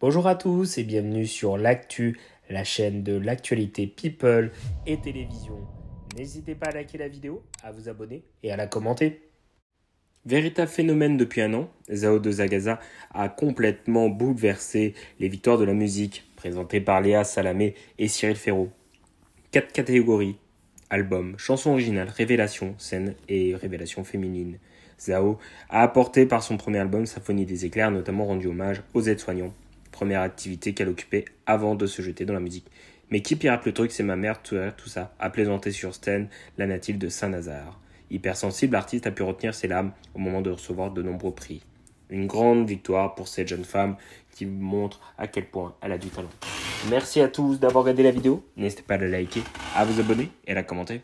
Bonjour à tous et bienvenue sur l'actu, la chaîne de l'actualité people et télévision. N'hésitez pas à liker la vidéo, à vous abonner et à la commenter. Véritable phénomène depuis un an, Zao de Zagaza a complètement bouleversé les victoires de la musique présentées par Léa Salamé et Cyril Ferraud. Quatre catégories album, chanson originale, révélation, scène et révélation féminine. Zao a apporté par son premier album Symphonie des éclairs, notamment rendu hommage aux aides-soignants activité qu'elle occupait avant de se jeter dans la musique. Mais qui pirate le truc, c'est ma mère, tout, tout ça, a plaisanté sur scène la native de Saint-Nazaire. Hypersensible, l'artiste a pu retenir ses larmes au moment de recevoir de nombreux prix. Une grande victoire pour cette jeune femme qui montre à quel point elle a du talent. Merci à tous d'avoir regardé la vidéo. N'hésitez pas à la liker, à vous abonner et à la commenter.